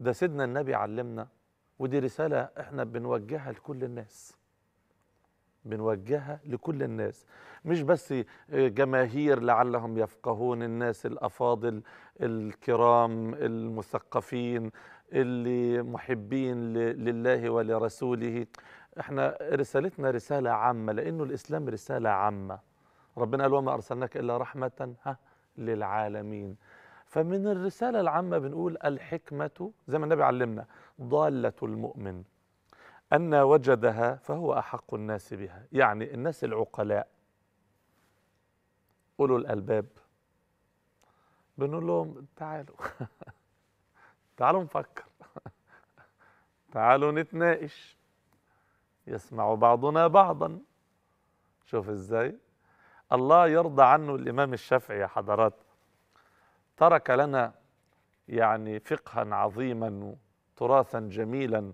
ده سيدنا النبي علمنا ودي رسالة احنا بنوجهها لكل الناس بنوجهها لكل الناس مش بس جماهير لعلهم يفقهون الناس الأفاضل الكرام المثقفين اللي محبين لله ولرسوله احنا رسالتنا رسالة عامة لأنه الإسلام رسالة عامة ربنا قال وما أرسلناك إلا رحمة للعالمين فمن الرسالة العامة بنقول الحكمة زي ما النبي علمنا ضالة المؤمن أن وجدها فهو أحق الناس بها يعني الناس العقلاء أولو الألباب بنقول لهم تعالوا تعالوا نفكر تعالوا نتناقش يسمع بعضنا بعضا شوف ازاي الله يرضى عنه الإمام الشافعي يا حضرات ترك لنا يعني فقها عظيما تراثا جميلا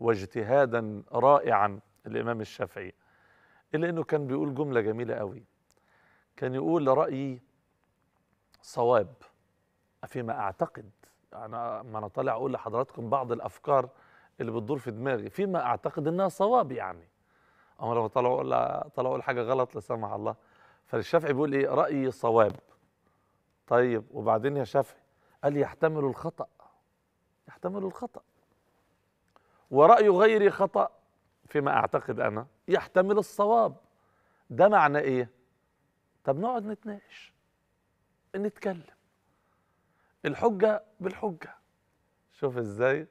واجتهادا رائعا الإمام الشافعي إلا أنه كان بيقول جملة جميلة قوي كان يقول رأيي صواب فيما أعتقد أنا ما أنا طالع أقول لحضراتكم بعض الأفكار اللي بتدور في دماغي فيما أعتقد إنها صواب يعني أما لو طلعوا أقول طلعوا أقول حاجة غلط لا سمح الله فالشافعي بيقول إيه رأيي صواب طيب وبعدين يا شافعي قال يحتمل الخطأ يحتمل الخطأ ورأي غيري خطأ فيما أعتقد أنا يحتمل الصواب ده معنى إيه؟ طب نقعد نتناقش نتكلم الحجة بالحجة شوف إزاي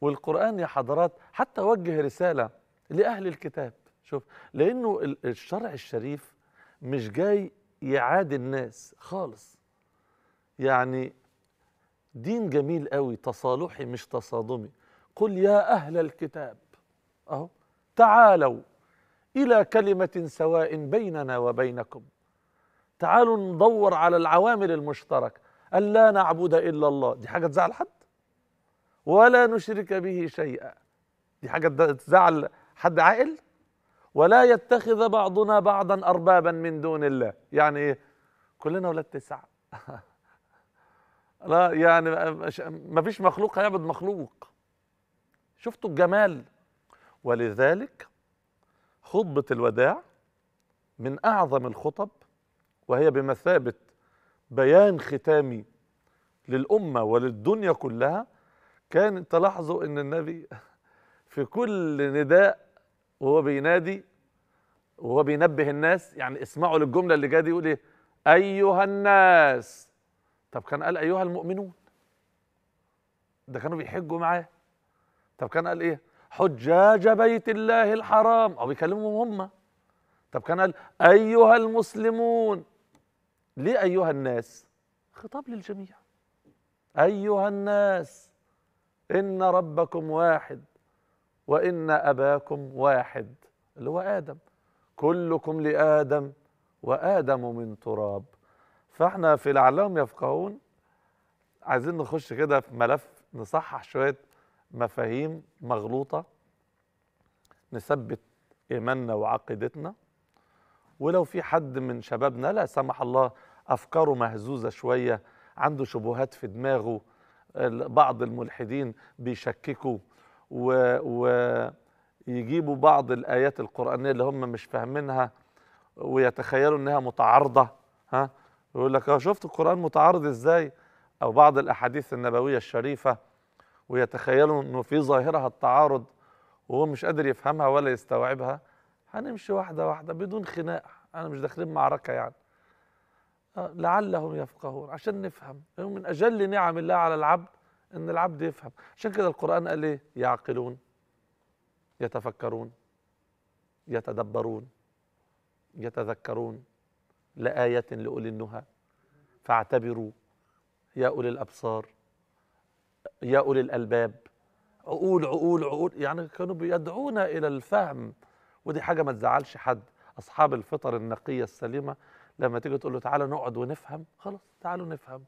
والقرآن يا حضرات حتى وجه رسالة لأهل الكتاب شوف لأنه الشرع الشريف مش جاي يعادي الناس خالص يعني دين جميل قوي تصالحي مش تصادمي قل يا أهل الكتاب أهو تعالوا إلى كلمة سواء بيننا وبينكم تعالوا ندور على العوامل المشتركة ألا نعبد إلا الله دي حاجة تزعل حد ولا نشرك به شيئا دي حاجة تزعل حد عاقل ولا يتخذ بعضنا بعضا أربابا من دون الله يعني إيه كلنا ولاد تسعة لا يعني ما فيش مخلوق هيعبد مخلوق شفتوا الجمال ولذلك خطبة الوداع من أعظم الخطب وهي بمثابة بيان ختامي للأمة وللدنيا كلها كان تلاحظوا أن النبي في كل نداء وهو بينادي وهو بينبه الناس يعني اسمعوا للجملة اللي جاية دي يقول إيه أيها الناس طب كان قال ايها المؤمنون ده كانوا بيحجوا معاه طب كان قال ايه حجاج بيت الله الحرام او بيكلمهم هم طب كان قال ايها المسلمون ليه ايها الناس خطاب للجميع ايها الناس ان ربكم واحد وان اباكم واحد اللي هو ادم كلكم لادم وادم من تراب فاحنا في لعلهم يفقهون عايزين نخش كده في ملف نصحح شويه مفاهيم مغلوطه نثبت ايماننا وعقيدتنا ولو في حد من شبابنا لا سمح الله افكاره مهزوزه شويه عنده شبهات في دماغه بعض الملحدين بيشككوا و, ويجيبوا بعض الايات القرانيه اللي هم مش فاهمينها ويتخيلوا انها متعارضه ها يقول لك اه شفت القرآن متعارض ازاي أو بعض الأحاديث النبوية الشريفة ويتخيلوا أنه في ظاهرها التعارض وهو مش قادر يفهمها ولا يستوعبها هنمشي واحدة واحدة بدون خناق أنا مش داخلين معركة يعني آه، لعلهم يفقهون عشان نفهم من أجل نعم الله على العبد أن العبد يفهم عشان كده القرآن قال إيه يعقلون يتفكرون يتدبرون يتذكرون لآية لأولي النهى فاعتبروا يا أولي الأبصار يا أولي الألباب عقول عقول عقول يعني كانوا بيدعونا إلى الفهم ودي حاجة ما تزعلش حد أصحاب الفطر النقية السليمة لما تيجي تقول له تعالى نقعد ونفهم خلاص تعالوا نفهم